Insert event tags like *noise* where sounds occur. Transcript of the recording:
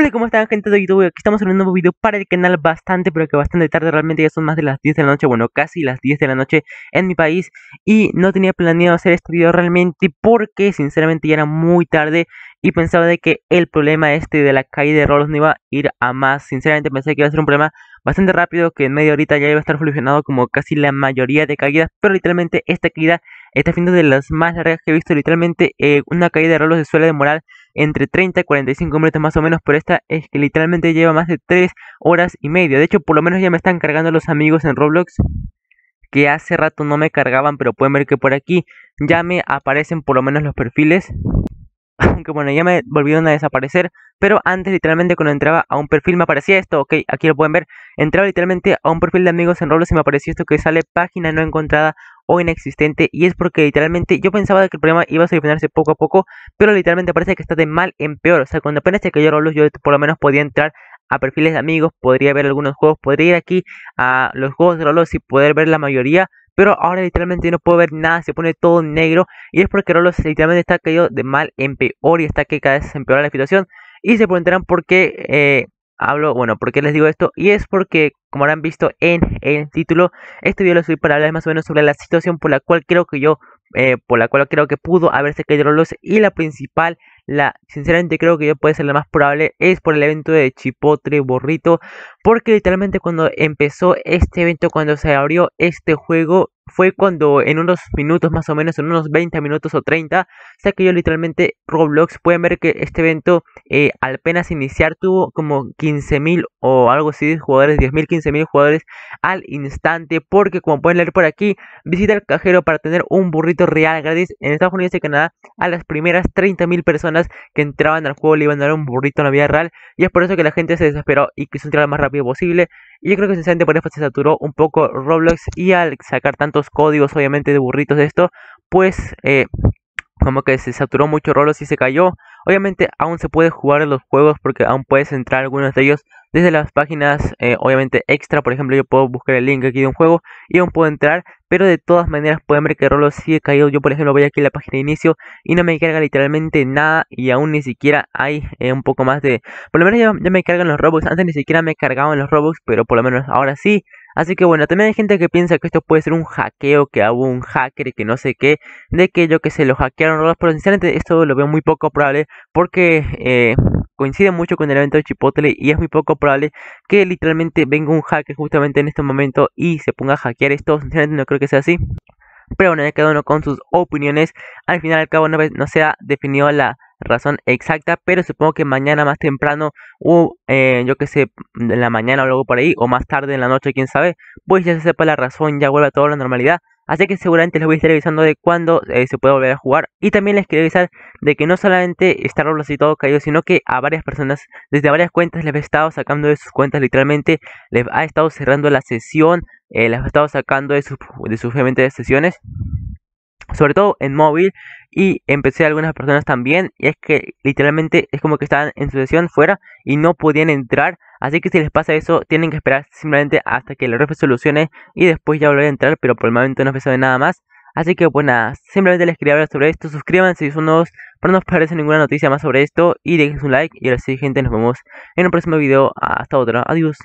Hola, ¿cómo están gente de YouTube? Aquí estamos en un nuevo video para el canal bastante, pero que bastante tarde, realmente ya son más de las 10 de la noche, bueno, casi las 10 de la noche en mi país y no tenía planeado hacer este video realmente porque sinceramente ya era muy tarde y pensaba de que el problema este de la caída de rolos no iba a ir a más, sinceramente pensé que iba a ser un problema bastante rápido, que en media horita ya iba a estar solucionado como casi la mayoría de caídas, pero literalmente esta caída está siendo de las más largas que he visto, literalmente eh, una caída de rolos se suele demorar entre 30 y 45 minutos más o menos, pero esta es que literalmente lleva más de 3 horas y media. De hecho, por lo menos ya me están cargando los amigos en Roblox que hace rato no me cargaban, pero pueden ver que por aquí ya me aparecen por lo menos los perfiles. *laughs* Aunque bueno, ya me volvieron a desaparecer. Pero antes literalmente cuando entraba a un perfil me aparecía esto. Ok, aquí lo pueden ver. Entraba literalmente a un perfil de amigos en Roblox y me aparecía esto que sale página no encontrada o inexistente y es porque literalmente yo pensaba que el problema iba a solucionarse poco a poco, pero literalmente parece que está de mal en peor. O sea, cuando apenas se cayó Roblox, yo por lo menos podía entrar a perfiles de amigos, podría ver algunos juegos, podría ir aquí a los juegos de Roblox y poder ver la mayoría, pero ahora literalmente no puedo ver nada, se pone todo negro y es porque Roblox literalmente está caído de mal en peor y está que cada vez se empeora la situación y se preguntarán por qué... Eh, hablo, bueno, ¿por qué les digo esto? Y es porque, como habrán visto en, el título, este video lo subí para hablar más o menos sobre la situación por la cual creo que yo, eh, por la cual creo que pudo haberse caído los y la principal, la sinceramente creo que yo puede ser la más probable, es por el evento de Chipotre Borrito, porque literalmente cuando empezó este evento, cuando se abrió este juego, fue cuando en unos minutos más o menos, en unos 20 minutos o 30, que yo literalmente Roblox. Pueden ver que este evento al eh, apenas iniciar tuvo como 15.000 o algo así de jugadores, 15 mil jugadores al instante. Porque como pueden leer por aquí, visita el cajero para tener un burrito real gratis en Estados Unidos y Canadá. A las primeras 30.000 personas que entraban al juego le iban a dar un burrito en la vida real. Y es por eso que la gente se desesperó y quiso entrar más rápido posible. Y yo creo que sinceramente por eso se saturó un poco Roblox y al sacar tantos códigos obviamente de burritos de esto, pues eh, como que se saturó mucho Roblox y se cayó. Obviamente aún se puede jugar en los juegos porque aún puedes entrar algunos de ellos desde las páginas, eh, obviamente extra, por ejemplo, yo puedo buscar el link aquí de un juego y aún puedo entrar, pero de todas maneras pueden ver que Rolo sigue caído. Yo, por ejemplo, voy aquí a la página de inicio y no me carga literalmente nada y aún ni siquiera hay eh, un poco más de... Por lo menos ya, me cargan los Robux, antes ni siquiera me cargaban los Robux, pero por lo menos ahora sí. Así que bueno, también hay gente que piensa que esto puede ser un hackeo, que hago un hacker y que no sé qué, de que yo que se lo hackearon los pero sinceramente esto lo veo muy poco probable porque eh, coincide mucho con el evento de Chipotle y es muy poco probable que literalmente venga un hacker justamente en este momento y se ponga a hackear esto. Sinceramente no creo que sea así. Pero bueno, ya cada uno con sus opiniones. Al final al cabo no, no se ha definido la razón exacta, pero supongo que mañana más temprano o eh, yo que sé, en la mañana o luego por ahí o más tarde en la noche, quién sabe, pues ya se sepa la razón, ya vuelve a toda la normalidad Así que seguramente les voy a estar avisando de cuándo eh, se puede volver a jugar. Y también les quiero avisar de que no solamente está Roblox y todo caído, sino que a varias personas, desde varias cuentas, les he estado sacando de sus cuentas literalmente. Les ha estado cerrando la sesión, eh, les ha estado sacando de sus, de sus de sesiones. Sobre todo en móvil y empecé a algunas personas también. Y es que literalmente es como que estaban en su sesión fuera y no podían entrar Así que si les pasa eso, tienen que esperar simplemente hasta que el se solucione y después ya volver a entrar, pero por el momento no se sabe nada más. Así que pues nada, simplemente les quería hablar sobre esto, suscríbanse si son nuevos para no perderse ninguna noticia más sobre esto y dejen un like y ahora sí gente, nos vemos en un próximo video, hasta otra, adiós.